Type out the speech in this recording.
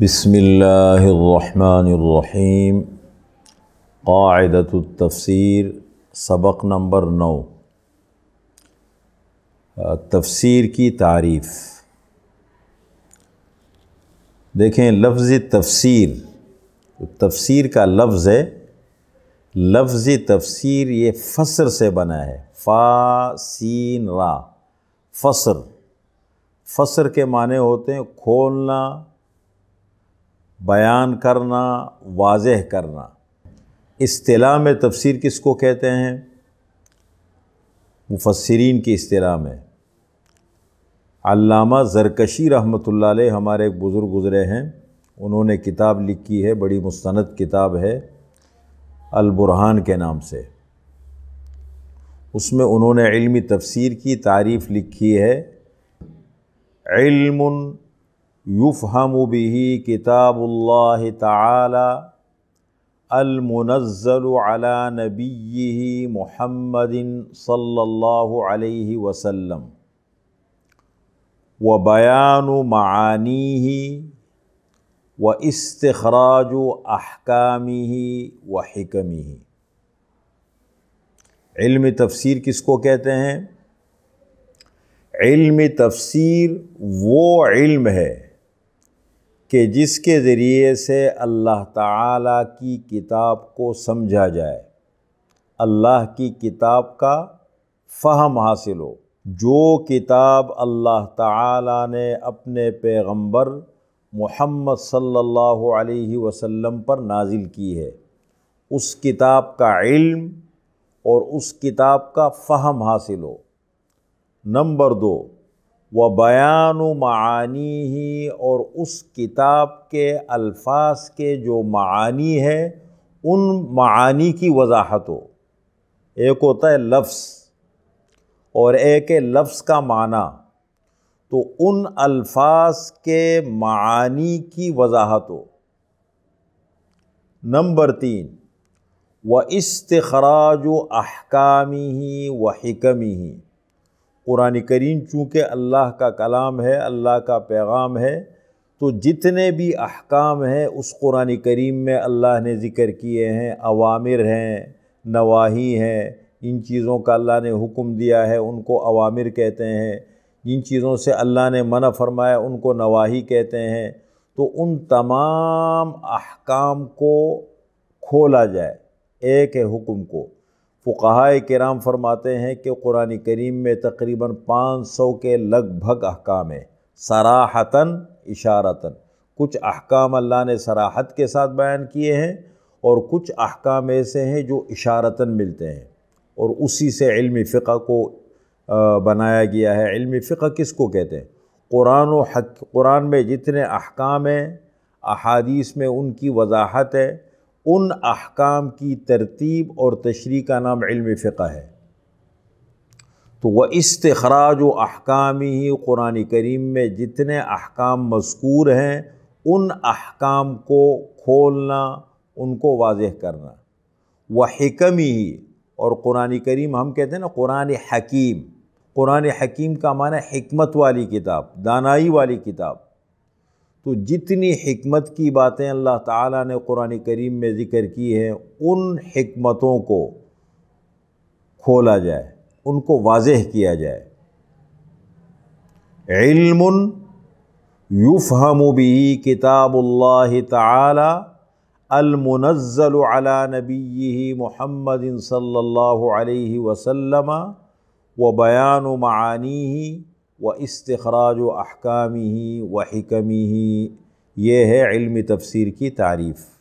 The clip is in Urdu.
بسم اللہ الرحمن الرحیم قاعدۃ التفسیر سبق نمبر نو تفسیر کی تعریف دیکھیں لفظ تفسیر تفسیر کا لفظ ہے لفظ تفسیر یہ فصر سے بنا ہے فا سین را فصر فصر کے معنی ہوتے ہیں کھولنا بیان کرنا واضح کرنا اصطلاح میں تفسیر کس کو کہتے ہیں مفسرین کی اصطلاح میں علامہ زرکشی رحمۃ اللہ علیہ ہمارے ایک بزرگ گزرے ہیں انہوں نے کتاب لکھی ہے بڑی مستند کتاب ہے البرحان کے نام سے اس میں انہوں نے علمی تفسیر کی تعریف لکھی ہے علم یفہم و بھی کتاب تعالی المنزل المنزلع نبی محمد صلی اللہ علیہ وسلم و بیان و معنی ہی و استخراج و احکامی ہی و حکمی ہی علم تفسیر کس کو کہتے ہیں علم تفسیر وہ علم ہے کہ جس کے ذریعے سے اللہ تعالیٰ کی کتاب کو سمجھا جائے اللہ کی کتاب کا فہم حاصل ہو جو کتاب اللہ تعالیٰ نے اپنے پیغمبر محمد صلی اللہ علیہ وسلم پر نازل کی ہے اس کتاب کا علم اور اس کتاب کا فہم حاصل ہو نمبر دو و بیان و معانی ہی اور اس کتاب کے الفاظ کے جو معانی ہے ان معانی کی وضاحت ہو ایک ہوتا ہے لفظ اور ایک ہے لفظ کا معنی تو ان الفاظ کے معانی کی وضاحت ہو نمبر تین وہ استخراج و احکامی ہی و حکمی ہی قرآن کریم چونکہ اللہ کا کلام ہے اللہ کا پیغام ہے تو جتنے بھی احکام ہیں اس قرآن کریم میں اللہ نے ذکر کیے ہیں عوامر ہیں نواحی ہیں ان چیزوں کا اللہ نے حکم دیا ہے ان کو عوامر کہتے ہیں ان چیزوں سے اللہ نے منع فرمایا ان کو نواحی کہتے ہیں تو ان تمام احکام کو کھولا جائے ایک حکم کو فقہ کرام فرماتے ہیں کہ قرآن کریم میں تقریباً پانچ سو کے لگ بھگ احکام ہیں سراہتاً اشارتاً کچھ احکام اللہ نے سراحت کے ساتھ بیان کیے ہیں اور کچھ احکام ایسے ہیں جو اشارتاً ملتے ہیں اور اسی سے علم فقہ کو بنایا گیا ہے علم فقہ کس کو کہتے ہیں قرآن و حق قرآن میں جتنے احکام ہیں احادیث میں ان کی وضاحت ہے ان احکام کی ترتیب اور تشریح کا نام علم فقہ ہے تو وہ استخراج و احکامی ہی قرآن کریم میں جتنے احکام مذکور ہیں ان احکام کو کھولنا ان کو واضح کرنا وہ حکمی ہی اور قرآن کریم ہم کہتے ہیں نا قرآن حکیم قرآن حکیم کا معنی حکمت والی کتاب دانائی والی کتاب تو جتنی حکمت کی باتیں اللہ تعالیٰ نے قرآن کریم میں ذکر کی ہیں ان حکمتوں کو کھولا جائے ان کو واضح کیا جائے علم یفہم بھی کتاب اللہ تعالیٰ المنزل على نبیه محمد صلی اللہ علیہ وسلم و بیان معانی و استخراج و احکامی ہی و حکمی ہی یہ ہے علم تفسیر کی تعریف